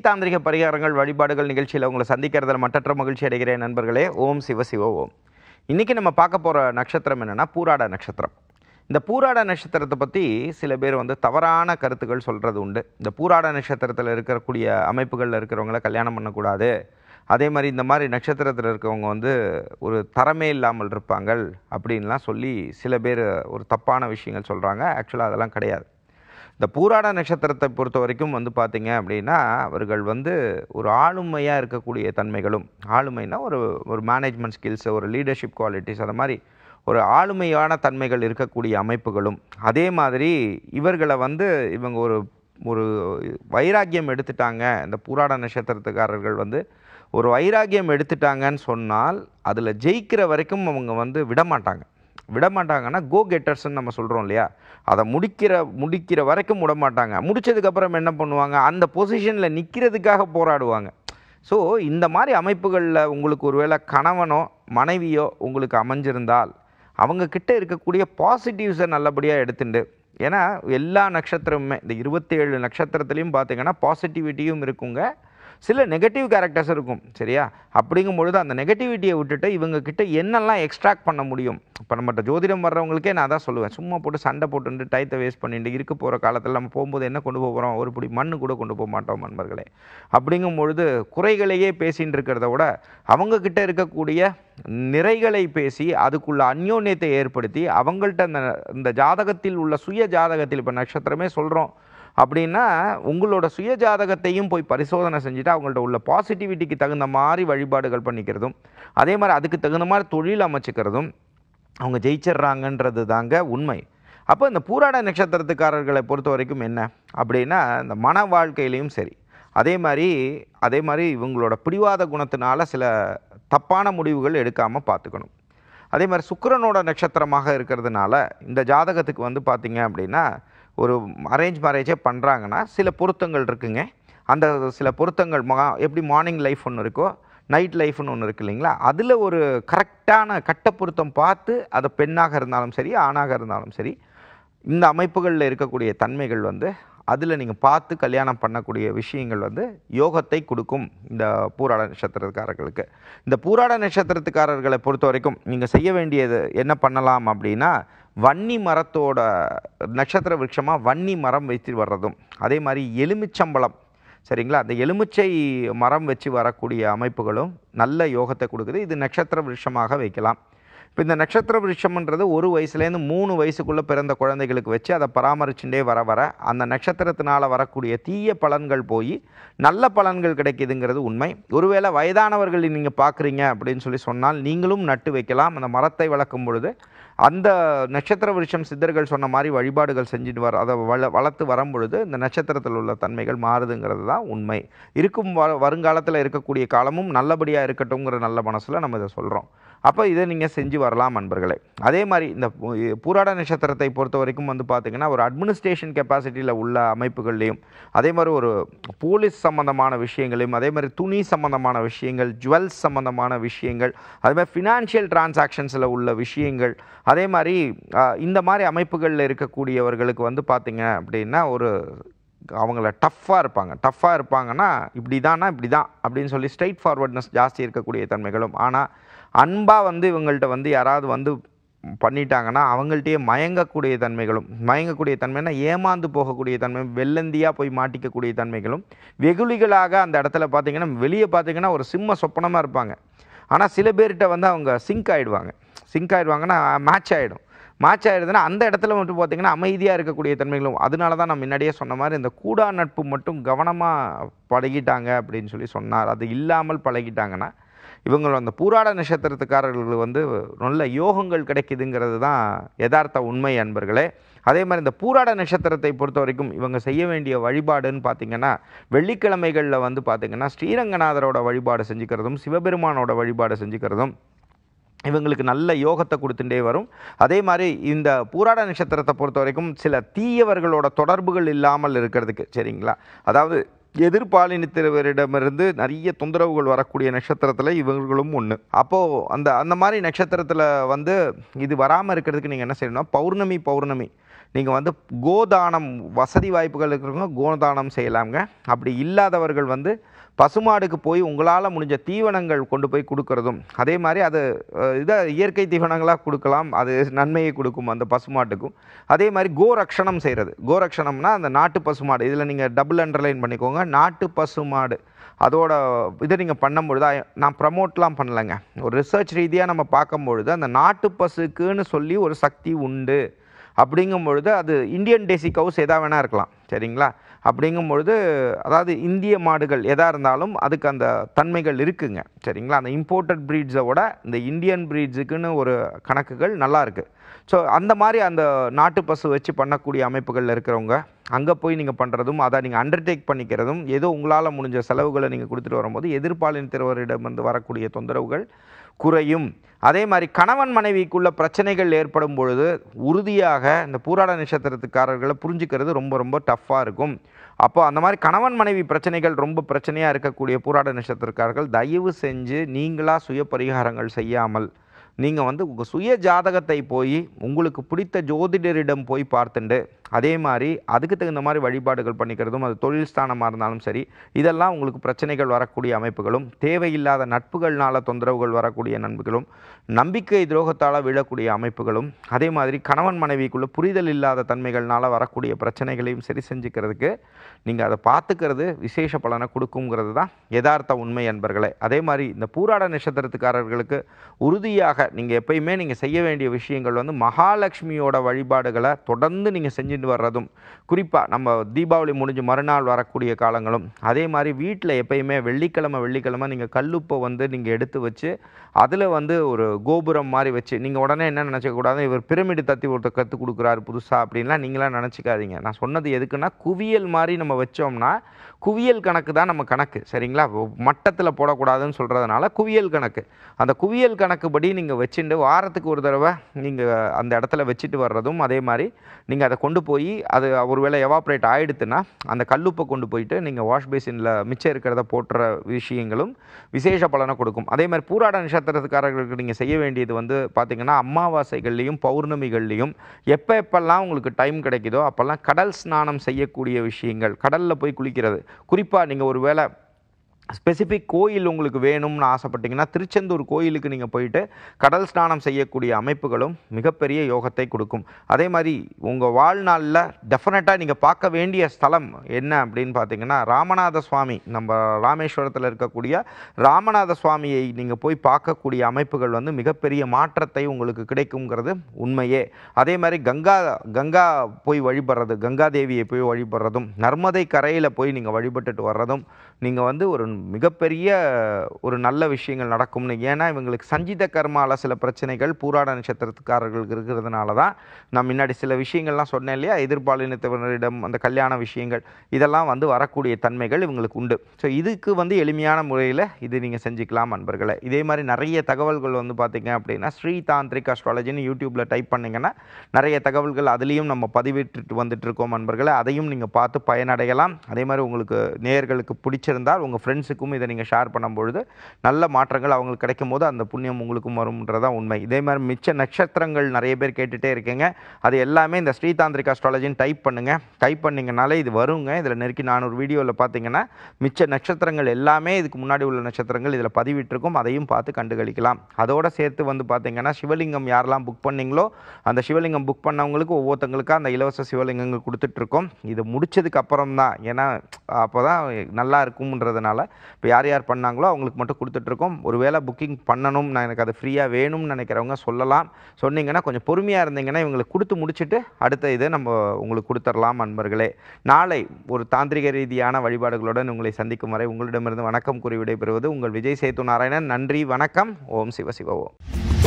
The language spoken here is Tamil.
ஸ்ரீதாந்திரிக பரிகாரங்கள் வழிபாடுகள் நிகழ்ச்சியில் உங்களை சந்திக்கிறதுல மற்றற்ற மகிழ்ச்சி அடைகிறேன் நண்பர்களே ஓம் சிவ சிவ ஓம் இன்றைக்கி நம்ம பார்க்க போகிற நட்சத்திரம் என்னென்னா பூராட நட்சத்திரம் இந்த பூராட நட்சத்திரத்தை பற்றி சில பேர் வந்து தவறான கருத்துக்கள் சொல்கிறது உண்டு இந்த பூராட நட்சத்திரத்தில் இருக்கக்கூடிய அமைப்புகளில் இருக்கிறவங்கள கல்யாணம் பண்ணக்கூடாது அதே மாதிரி இந்த மாதிரி நட்சத்திரத்தில் இருக்கவங்க வந்து ஒரு தரமே இல்லாமல் இருப்பாங்க அப்படின்லாம் சொல்லி சில பேர் ஒரு தப்பான விஷயங்கள் சொல்கிறாங்க ஆக்சுவலாக அதெல்லாம் கிடையாது இந்த பூராட நட்சத்திரத்தை பொறுத்த வரைக்கும் வந்து பார்த்திங்க அப்படின்னா அவர்கள் வந்து ஒரு ஆளுமையாக இருக்கக்கூடிய தன்மைகளும் ஆளுமைனா ஒரு ஒரு மேனேஜ்மெண்ட் ஸ்கில்ஸு ஒரு லீடர்ஷிப் குவாலிட்டிஸ் அந்த மாதிரி ஒரு ஆளுமையான தன்மைகள் இருக்கக்கூடிய அமைப்புகளும் அதே மாதிரி இவர்களை வந்து இவங்க ஒரு ஒரு வைராக்கியம் எடுத்துட்டாங்க இந்த பூராட நட்சத்திரத்துக்காரர்கள் வந்து ஒரு வைராக்கியம் எடுத்துட்டாங்கன்னு சொன்னால் அதில் ஜெயிக்கிற வரைக்கும் அவங்க வந்து விடமாட்டாங்க விடமாட்டாங்கன்னா கோ கெட்டர்ஸ்ன்னு நம்ம சொல்கிறோம் இல்லையா அதை முடிக்கிற முடிக்கிற வரைக்கும் விட மாட்டாங்க முடித்ததுக்கப்புறம் என்ன பண்ணுவாங்க அந்த பொசிஷனில் நிற்கிறதுக்காக போராடுவாங்க ஸோ இந்த மாதிரி அமைப்புகளில் உங்களுக்கு ஒருவேளை கணவனோ மனைவியோ உங்களுக்கு அமைஞ்சிருந்தால் அவங்கக்கிட்ட இருக்கக்கூடிய பாசிட்டிவ்ஸை நல்லபடியாக எடுத்துட்டு ஏன்னா எல்லா நட்சத்திரமுமே இந்த இருபத்தேழு நட்சத்திரத்துலேயும் பார்த்திங்கன்னா பாசிட்டிவிட்டியும் இருக்குங்க சில நெகட்டிவ் கேரக்டர்ஸ் இருக்கும் சரியா அப்படிங்கும் பொழுது அந்த நெகட்டிவிட்டியை விட்டுட்டு இவங்கக்கிட்ட என்னெல்லாம் எக்ஸ்ட்ராக்ட் பண்ண முடியும் இப்போ நம்ம ஜோதிடம் வர்றவங்களுக்கே நான் தான் சொல்லுவேன் சும்மா போட்டு சண்டை போட்டு டயத்தை வேஸ்ட் பண்ணிட்டு இருக்க போகிற காலத்தில் நம்ம போகும்போது என்ன கொண்டு போகிறோம் ஒரு பிடி மண்ணு கூட கொண்டு போக மாட்டோம் நண்பர்களே அப்படிங்கும் பொழுது குறைகளையே பேசின்னு இருக்கிறத விட அவங்கக்கிட்ட இருக்கக்கூடிய நிறைகளை பேசி அதுக்குள்ள அந்யோன்யத்தை ஏற்படுத்தி அவங்கள்ட்ட அந்த இந்த ஜாதகத்தில் உள்ள சுய ஜாதகத்தில் இப்போ நட்சத்திரமே சொல்கிறோம் அப்படின்னா உங்களோட சுய ஜாதகத்தையும் போய் பரிசோதனை செஞ்சுட்டு அவங்கள்ட்ட உள்ள பாசிட்டிவிட்டிக்கு தகுந்த மாதிரி வழிபாடுகள் பண்ணிக்கிறதும் அதே மாதிரி அதுக்கு தகுந்த மாதிரி தொழில் அமைச்சிக்கிறதும் அவங்க ஜெயிச்சிட்றாங்கன்றது தாங்க உண்மை அப்போ இந்த பூராட நட்சத்திரத்துக்காரர்களை பொறுத்த வரைக்கும் என்ன அப்படின்னா இந்த மன வாழ்க்கையிலையும் சரி அதே மாதிரி அதே மாதிரி இவங்களோட பிடிவாத குணத்தினால சில தப்பான முடிவுகள் எடுக்காமல் பார்த்துக்கணும் அதே மாதிரி சுக்கரனோட நட்சத்திரமாக இருக்கிறதுனால இந்த ஜாதகத்துக்கு வந்து பார்த்திங்க அப்படின்னா ஒரு அரேஞ்ச் மேரேஜே பண்ணுறாங்கன்னா சில பொருத்தங்கள் இருக்குங்க அந்த சில பொருத்தங்கள் மா எப்படி மார்னிங் லைஃப் ஒன்று இருக்கோ நைட் லைஃப்னு ஒன்று இருக்கு இல்லைங்களா அதில் ஒரு கரெக்டான கட்ட பொருத்தம் பார்த்து அதை பெண்ணாக இருந்தாலும் சரி ஆணாக இருந்தாலும் சரி இந்த அமைப்புகளில் இருக்கக்கூடிய தன்மைகள் வந்து அதில் நீங்கள் பார்த்து கல்யாணம் பண்ணக்கூடிய விஷயங்கள் வந்து யோகத்தை கொடுக்கும் இந்த பூராட நட்சத்திரக்காரர்களுக்கு இந்த பூராட நட்சத்திரத்துக்காரர்களை பொறுத்த வரைக்கும் நீங்கள் செய்ய வேண்டியது என்ன பண்ணலாம் அப்படின்னா வன்னி மரத்தோட நட்சத்திர விருட்சமாக வன்னி மரம் வைத்து வர்றதும் அதே மாதிரி எலுமிச்சம்பழம் சரிங்களா அந்த எலுமிச்சை மரம் வச்சு வரக்கூடிய அமைப்புகளும் நல்ல யோகத்தை கொடுக்குது இது நட்சத்திர விருட்சமாக வைக்கலாம் இப்போ இந்த நட்சத்திர விருஷம்ன்றது ஒரு வயசுலேருந்து மூணு வயசுக்குள்ளே பிறந்த குழந்தைகளுக்கு வச்சு அதை பராமரிச்சுட்டே வர வர அந்த நட்சத்திரத்தினால் வரக்கூடிய தீய பலன்கள் போய் நல்ல பலன்கள் கிடைக்கிதுங்கிறது உண்மை ஒருவேளை வயதானவர்கள் நீங்கள் பார்க்குறீங்க அப்படின்னு சொல்லி சொன்னால் நீங்களும் நட்டு வைக்கலாம் அந்த மரத்தை வளர்க்கும் பொழுது அந்த நட்சத்திர விருஷம் சித்தர்கள் சொன்ன மாதிரி வழிபாடுகள் செஞ்சுட்டு வர அதை வள வளர்த்து வரும் பொழுது இந்த நட்சத்திரத்தில் உள்ள தன்மைகள் மாறுதுங்கிறது தான் உண்மை இருக்கும் வ வருங்காலத்தில் இருக்கக்கூடிய காலமும் நல்லபடியாக இருக்கட்டும்ங்கிற நல்ல மனசில் நம்ம இதை சொல்கிறோம் அப்போ இதை நீங்கள் செஞ்சு வரலாம் நண்பர்களே அதே மாதிரி இந்த பூராட நட்சத்திரத்தை பொறுத்த வரைக்கும் வந்து பார்த்திங்கன்னா ஒரு அட்மினிஸ்ட்ரேஷன் கெப்பாசிட்டியில் உள்ள அமைப்புகள்லேயும் அதே மாதிரி ஒரு போலீஸ் சம்மந்தமான விஷயங்களையும் அதே மாதிரி துணி சம்மந்தமான விஷயங்கள் ஜுவல்ஸ் சம்மந்தமான விஷயங்கள் அதே மாதிரி ஃபினான்ஷியல் டிரான்சாக்ஷன்ஸில் உள்ள விஷயங்கள் அதே மாதிரி இந்த மாதிரி அமைப்புகளில் இருக்கக்கூடியவர்களுக்கு வந்து பார்த்திங்க அப்படின்னா ஒரு அவங்கள டஃப்பாக இருப்பாங்க டஃப்பாக இருப்பாங்கன்னா இப்படி தானா இப்படி தான் அப்படின்னு சொல்லி ஸ்ட்ரைட் ஃபார்வர்ட்னஸ் ஜாஸ்தி இருக்கக்கூடிய தன்மைகளும் ஆனால் அன்பாக வந்து இவங்கள்ட்ட வந்து யாராவது வந்து பண்ணிட்டாங்கன்னா அவங்கள்ட்டயே மயங்கக்கூடிய தன்மைகளும் மயங்கக்கூடிய தன்மைனா ஏமாந்து போகக்கூடிய தன்மை வெள்ளந்தியாக போய் மாட்டிக்கக்கூடிய தன்மைகளும் வெகுளிகளாக அந்த இடத்துல பார்த்திங்கன்னா வெளியே பார்த்திங்கன்னா ஒரு சிம்ம சொப்பனமாக இருப்பாங்க ஆனால் சில பேர்கிட்ட வந்து அவங்க சிங்க் ஆகிடுவாங்க சிங்க் ஆகிடுவாங்கன்னா மேட்ச் ஆகிடும் மேட்ச் ஆகிடுதுன்னா அந்த இடத்துல மட்டும் பார்த்திங்கன்னா அமைதியாக இருக்கக்கூடிய தன்மைகளும் அதனால தான் நான் முன்னாடியே சொன்ன மாதிரி இந்த கூடா நட்பு மட்டும் கவனமாக பழகிட்டாங்க அப்படின்னு சொல்லி சொன்னார் அது இல்லாமல் பழகிட்டாங்கன்னா இவங்கள அந்த பூராட நட்சத்திரத்துக்காரர்கள் வந்து நல்ல யோகங்கள் கிடைக்குதுங்கிறது தான் யதார்த்த உண்மை அன்பர்களே அதே மாதிரி இந்த பூராட நட்சத்திரத்தை பொறுத்த வரைக்கும் இவங்க செய்ய வேண்டிய வழிபாடுன்னு பார்த்திங்கன்னா வெள்ளிக்கிழமைகளில் வந்து பார்த்திங்கன்னா ஸ்ரீரங்கநாதரோட வழிபாடு செஞ்சுக்கிறதும் சிவபெருமானோட வழிபாடு செஞ்சுக்கிறதும் இவங்களுக்கு நல்ல யோகத்தை கொடுத்துட்டே வரும் அதே மாதிரி இந்த பூராட நட்சத்திரத்தை பொறுத்த வரைக்கும் சில தீயவர்களோட தொடர்புகள் இல்லாமல் இருக்கிறதுக்கு சரிங்களா அதாவது எதிர்பாலினத்தவரிடமிருந்து நிறைய தொந்தரவுகள் வரக்கூடிய நட்சத்திரத்தில் இவர்களும் ஒன்று அப்போது அந்த அந்த மாதிரி நட்சத்திரத்தில் வந்து இது வராமல் இருக்கிறதுக்கு நீங்கள் என்ன செய்யணும்னா பௌர்ணமி பௌர்ணமி நீங்கள் வந்து கோதானம் வசதி வாய்ப்புகள் இருக்கிறவங்க கோதானம் செய்யலாங்க அப்படி இல்லாதவர்கள் வந்து பசுமாடுக்கு போய் உங்களால் முடிஞ்ச தீவனங்கள் கொண்டு போய் கொடுக்கறதும் அதே மாதிரி அது இதை இயற்கை தீவனங்களாக கொடுக்கலாம் அது நன்மையை கொடுக்கும் அந்த பசுமாட்டுக்கும் அதே மாதிரி கோரக்ஷணம் செய்கிறது கோரக்ஷணம்னா அந்த நாட்டு பசுமாடு இதில் நீங்கள் டபுள் அண்டர்லைன் பண்ணிக்கோங்க நாட்டு பசுமாடு அதோட இதை நீங்கள் பண்ணும்பொழுது நான் ப்ரமோட்லாம் பண்ணலைங்க ஒரு ரிசர்ச் ரீதியாக நம்ம பார்க்கும்பொழுது அந்த நாட்டு பசுக்குன்னு சொல்லி ஒரு சக்தி உண்டு அப்படிங்கும் பொழுது அது இந்தியன் டேசி கவுஸ் எதா வேணால் இருக்கலாம் சரிங்களா அப்படிங்கும் பொழுது அதாவது இந்திய மாடுகள் எதாக இருந்தாலும் அதுக்கு அந்த தன்மைகள் இருக்குங்க சரிங்களா அந்த இம்போர்ட்டட் ப்ரீட்ஸை விட இந்த இந்தியன் ப்ரீட்ஸுக்குன்னு ஒரு கணக்குகள் நல்லா ஸோ அந்த மாதிரி அந்த நாட்டு பசு வச்சு பண்ணக்கூடிய அமைப்புகளில் இருக்கிறவங்க அங்கே போய் நீங்கள் பண்ணுறதும் அதை நீங்கள் அண்டர்டேக் பண்ணிக்கிறதும் ஏதோ உங்களால் முடிஞ்ச செலவுகளை நீங்கள் கொடுத்துட்டு வரும்போது வந்து வரக்கூடிய தொந்தரவுகள் குறையும் அதே மாதிரி கணவன் மனைவிக்குள்ள பிரச்சனைகள் ஏற்படும் பொழுது உறுதியாக இந்த பூராட நட்சத்திரத்துக்காரர்களை புரிஞ்சுக்கிறது ரொம்ப ரொம்ப டஃப்பாக இருக்கும் அப்போ அந்த மாதிரி கணவன் மனைவி பிரச்சனைகள் ரொம்ப பிரச்சனையாக இருக்கக்கூடிய பூராட நட்சத்திரக்காரர்கள் தயவு செஞ்சு நீங்களாக சுய பரிகாரங்கள் செய்யாமல் நீங்கள் வந்து உங்கள் சுய ஜாதகத்தை போய் உங்களுக்கு பிடித்த ஜோதிடரிடம் போய் பார்த்துண்டு அதே மாதிரி அதுக்கு தகுந்த மாதிரி வழிபாடுகள் பண்ணிக்கிறதும் அது தொழில் ஸ்தானமாக இருந்தாலும் சரி இதெல்லாம் உங்களுக்கு பிரச்சனைகள் வரக்கூடிய அமைப்புகளும் தேவையில்லாத நட்புகள்னால தொந்தரவுகள் வரக்கூடிய நண்புகளும் நம்பிக்கை துரோகத்தால் விழக்கூடிய அமைப்புகளும் அதே மாதிரி கணவன் மனைவிக்குள்ளே புரிதல் இல்லாத தன்மைகள்னால் வரக்கூடிய பிரச்சனைகளையும் சரி செஞ்சுக்கிறதுக்கு நீங்கள் அதை பார்த்துக்கிறது விசேஷ பலனை கொடுக்குங்கிறது தான் யதார்த்த உண்மை என்பர்களே அதே மாதிரி இந்த பூராட நட்சத்திரத்துக்காரர்களுக்கு உறுதியாக நீங்கள் எப்பயுமே நீங்கள் செய்ய வேண்டிய விஷயங்கள் வந்து மகாலட்சுமியோட வழிபாடுகளை தொடர்ந்து நீங்கள் செஞ்சு நின்று வர்றதும் குறிப்பாக நம்ம தீபாவளி முடிஞ்சு மறுநாள் வரக்கூடிய காலங்களும் அதே மாதிரி வீட்டில் எப்பயுமே வெள்ளிக்கிழமை வெள்ளிக்கிழமை நீங்கள் கல்லுப்பை வந்து நீங்கள் எடுத்து வச்சு அதில் வந்து ஒரு கோபுரம் மாதிரி வச்சு நீங்கள் உடனே என்ன நினச்சக்கூடாது இவர் பிரமிடு தத்தி ஒருத்தர் கற்றுக் கொடுக்குறாரு புதுசாக அப்படின்லாம் நீங்களாம் நினச்சிக்காதீங்க நான் சொன்னது எதுக்குன்னா குவியல் மாதிரி நம்ம வச்சோம்னா குவியல் கணக்கு தான் நம்ம கணக்கு சரிங்களா மட்டத்தில் போடக்கூடாதுன்னு சொல்கிறதுனால குவியல் கணக்கு அந்த குவியல் கணக்குப்படி நீங்கள் வச்சுட்டு வாரத்துக்கு ஒரு தடவை நீங்கள் அந்த இடத்துல வச்சுட்டு வர்றதும் அதே மாதிரி நீங்கள் அதை கொண்டு போய் அது ஒருவேளை எவாப்ரேட் ஆகிடுத்துன்னா அந்த கல்லுப்பை கொண்டு போயிட்டு நீங்கள் வாஷ் பேசினில் மிச்சம் இருக்கிறத போட்டுற விஷயங்களும் விசேஷ பலனை கொடுக்கும் அதே மாதிரி பூராட நட்சத்திரத்துக்காரர்களுக்கு நீங்கள் செய்ய வேண்டியது வந்து பார்த்திங்கன்னா அமாவாசைகள்லேயும் பௌர்ணமிகள்லேயும் எப்போ எப்பெல்லாம் உங்களுக்கு டைம் கிடைக்குதோ அப்போல்லாம் கடல் ஸ்நானம் செய்யக்கூடிய விஷயங்கள் கடலில் போய் குளிக்கிறது குறிப்பாக நீங்கள் ஒரு வேளை ஸ்பெசிஃபிக் கோயில் உங்களுக்கு வேணும்னு ஆசைப்பட்டிங்கன்னா திருச்செந்தூர் கோயிலுக்கு நீங்கள் போயிட்டு கடல் ஸ்நானம் செய்யக்கூடிய அமைப்புகளும் மிகப்பெரிய யோகத்தை கொடுக்கும் அதே மாதிரி உங்கள் வாழ்நாளில் டெஃபினட்டாக நீங்கள் பார்க்க வேண்டிய ஸ்தலம் என்ன அப்படின்னு பார்த்தீங்கன்னா ராமநாத சுவாமி நம்ம ராமேஸ்வரத்தில் இருக்கக்கூடிய ராமநாத சுவாமியை நீங்கள் போய் பார்க்கக்கூடிய அமைப்புகள் வந்து மிகப்பெரிய மாற்றத்தை உங்களுக்கு கிடைக்குங்கிறது உண்மையே அதே மாதிரி கங்கா கங்கா போய் வழிபடுறது கங்கா தேவியை போய் வழிபடுறதும் நர்மதை கரையில் போய் நீங்கள் வழிபட்டுட்டு வர்றதும் நீங்கள் வந்து ஒரு மிகப்பெரிய ஒரு நல்ல விஷயங்கள் நடக்கும்னு ஏன்னா இவங்களுக்கு சஞ்சித கர்மாவில் சில பிரச்சனைகள் பூராட நட்சத்திரத்துக்காரர்களுக்கு இருக்கிறதுனால தான் நான் முன்னாடி சில விஷயங்கள்லாம் சொன்னேன் இல்லையா எதிர்பாலினத்தவரிடம் அந்த கல்யாண விஷயங்கள் இதெல்லாம் வந்து வரக்கூடிய தன்மைகள் இவங்களுக்கு உண்டு ஸோ இதுக்கு வந்து எளிமையான முறையில் இது நீங்கள் செஞ்சுக்கலாம் அன்பர்களை இதே மாதிரி நிறைய தகவல்கள் வந்து பார்த்திங்க அப்படின்னா ஸ்ரீ தாந்திரிக் அஸ்ட்ராலஜின்னு யூடியூப்பில் டைப் பண்ணிங்கன்னா நிறைய தகவல்கள் அதுலேயும் நம்ம பதிவிட்டு வந்துட்டு இருக்கோம் அன்பர்களே அதையும் நீங்கள் பார்த்து பயனடையலாம் அதே மாதிரி உங்களுக்கு நேர்களுக்கு பிடிச்சிருந்தால் உங்கள் ஃப்ரெண்ட்ஸ் ஃப்ரெண்ட்ஸுக்கும் இதை நீங்கள் ஷேர் பண்ணும்பொழுது நல்ல மாற்றங்கள் அவங்களுக்கு கிடைக்கும் போது அந்த புண்ணியம் உங்களுக்கும் வரும்ன்றதான் உண்மை இதே மாதிரி மிச்ச நட்சத்திரங்கள் நிறைய பேர் கேட்டுகிட்டே இருக்கீங்க அது எல்லாமே இந்த ஸ்ரீதாந்திரிக் அஸ்ட்ராலஜின்னு டைப் பண்ணுங்கள் டைப் பண்ணிங்கனாலே இது வருங்க இதில் நெருக்கி நானூறு வீடியோவில் பார்த்தீங்கன்னா மிச்ச நட்சத்திரங்கள் எல்லாமே இதுக்கு முன்னாடி உள்ள நட்சத்திரங்கள் இதில் பதிவிட்டிருக்கும் அதையும் பார்த்து கண்டுகளிக்கலாம் அதோடு சேர்த்து வந்து பார்த்தீங்கன்னா சிவலிங்கம் யாரெல்லாம் புக் பண்ணிங்களோ அந்த சிவலிங்கம் புக் பண்ணவங்களுக்கு ஒவ்வொருத்தங்களுக்கு அந்த இலவச சிவலிங்கங்கள் கொடுத்துட்ருக்கோம் இது முடிச்சதுக்கு அப்புறம் தான் ஏன்னா அப்போ தான் நல்லா இருக்கும்ன்றதுனால இப்போ யார் யார் பண்ணாங்களோ அவங்களுக்கு மட்டும் கொடுத்துட்ருக்கோம் ஒரு வேளை புக்கிங் பண்ணணும் நான் எனக்கு அது ஃப்ரீயாக வேணும்னு நினைக்கிறவங்க சொல்லலாம் சொன்னீங்கன்னா கொஞ்சம் பொறுமையாக இருந்தீங்கன்னா இவங்களுக்கு கொடுத்து முடிச்சுட்டு அடுத்த இதை நம்ம உங்களுக்கு கொடுத்துடலாம் அன்பர்களே நாளை ஒரு தாந்திரிக ரீதியான வழிபாடுகளுடன் உங்களை சந்திக்கும் வரை உங்களிடமிருந்து வணக்கம் கூறி விடைபெறுவது உங்கள் விஜய் சேத்து நாராயணன் நன்றி வணக்கம் ஓம் சிவ சிவ ஓம்